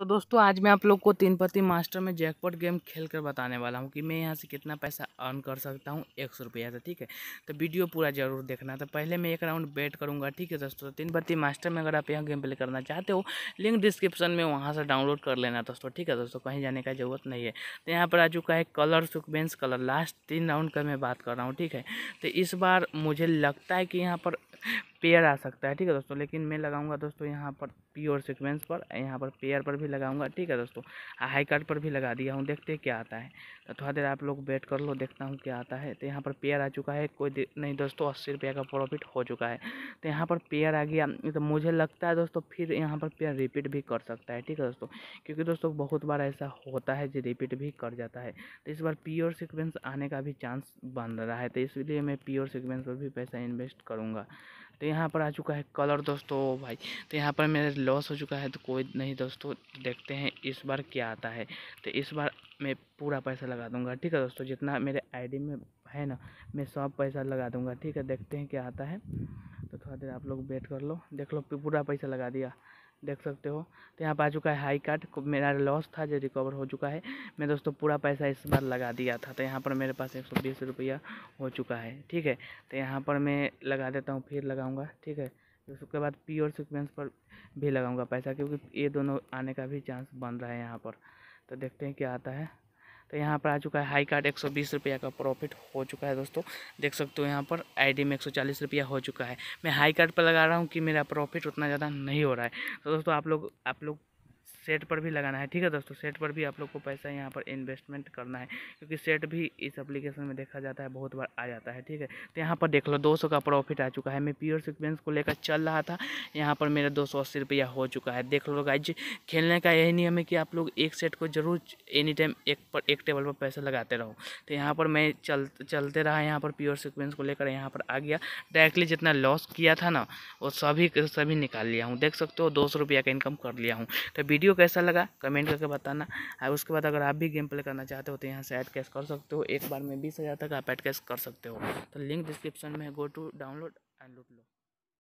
तो दोस्तों आज मैं आप लोग को तीन पति मास्टर में जैकपॉट गेम खेल कर बताने वाला हूँ कि मैं यहाँ से कितना पैसा अर्न कर सकता हूँ एक सौ रुपया से ठीक है तो वीडियो पूरा जरूर देखना तो पहले मैं एक राउंड बेट करूँगा ठीक है दोस्तों तो तीन पति मास्टर में अगर आप यहाँ गेम प्ले करना चाहते हो लिंक डिस्क्रिप्शन में वहाँ से डाउनलोड कर लेना दोस्तों ठीक है दोस्तों कहीं जाने का जरूरत नहीं है तो यहाँ पर आ चुका है कलर सुकबेंस कलर लास्ट तीन राउंड का मैं बात कर रहा हूँ ठीक है तो इस बार मुझे लगता है कि यहाँ पर पेयर आ सकता है ठीक है दोस्तों लेकिन मैं लगाऊंगा दोस्तों यहाँ पर प्योर सीक्वेंस पर यहाँ पर पेयर पर भी लगाऊंगा ठीक है दोस्तों हाई कार्ड पर भी लगा दिया हूँ देखते क्या आता है तो थोड़ा देर आप लोग वेट कर लो देखता हूँ क्या आता है तो यहाँ पर पेयर आ चुका है कोई नहीं दोस्तों अस्सी रुपये का प्रॉफिट हो चुका है तो यहाँ पर पेयर आ गया तो मुझे लगता है दोस्तों फिर यहाँ पर पेयर रिपीट भी कर सकता है ठीक है दोस्तों क्योंकि दोस्तों बहुत बार ऐसा होता है जो रिपीट भी कर जाता है तो इस बार प्योर सिक्वेंस आने का भी चांस बन रहा है तो इसलिए मैं प्योर सिक्वेंस पर भी पैसा इन्वेस्ट करूँगा तो यहाँ पर आ चुका है कलर दोस्तों भाई तो यहाँ पर मेरा लॉस हो चुका है तो कोई नहीं दोस्तों देखते हैं इस बार क्या आता है तो इस बार मैं पूरा पैसा लगा दूँगा ठीक है दोस्तों जितना मेरे आईडी में है ना मैं सब पैसा लगा दूँगा ठीक है देखते हैं क्या आता है तो थोड़ा देर आप लोग वेट कर लो देख लो पूरा पैसा लगा दिया देख सकते हो तो यहाँ पर आ चुका है हाई कार्ड मेरा लॉस था जो रिकवर हो चुका है मैं दोस्तों पूरा पैसा इस बार लगा दिया था तो यहाँ पर मेरे पास एक सौ बीस रुपया हो चुका है ठीक है तो यहाँ पर मैं लगा देता हूँ फिर लगाऊँगा ठीक है उसके बाद प्योर सिक्वेंस पर भी लगाऊंगा पैसा क्योंकि ये दोनों आने का भी चांस बन रहा है यहाँ पर तो देखते हैं क्या आता है तो यहाँ पर आ चुका है हाई कार्ड एक रुपया का प्रॉफिट हो चुका है दोस्तों देख सकते हो यहाँ पर आईडी में एक रुपया हो चुका है मैं हाई कार्ड पर लगा रहा हूँ कि मेरा प्रॉफिट उतना ज़्यादा नहीं हो रहा है तो दोस्तों आप लोग आप लोग सेट पर भी लगाना है ठीक है दोस्तों सेट पर भी आप लोग को पैसा यहाँ पर इन्वेस्टमेंट करना है क्योंकि सेट भी इस एप्लीकेशन में देखा जाता है बहुत बार आ जाता है ठीक है तो यहाँ पर देख लो 200 का प्रॉफिट आ चुका है मैं प्योर सिक्वेंस को लेकर चल रहा था यहाँ पर मेरा दो सौ हो चुका है देख लो गाइज खेलने का यही नियम है कि आप लोग एक सेट को जरूर एनी टाइम एक पर एक टेबल पर पैसा लगाते रहो तो यहाँ पर मैं चल चलते रहा यहाँ पर प्योर सिक्वेंस को लेकर यहाँ पर आ गया डायरेक्टली जितना लॉस किया था ना वो सभी सभी निकाल लिया हूँ देख सकते हो दो सौ का इनकम कर लिया हूँ तो वीडियो कैसा लगा कमेंट करके बताना और उसके बाद अगर आप भी गेम प्ले करना चाहते हो तो यहाँ से ऐड कैश कर सकते हो एक बार में बीस हज़ार तक आप ऐड कैश कर सकते हो तो लिंक डिस्क्रिप्शन में go to download and look low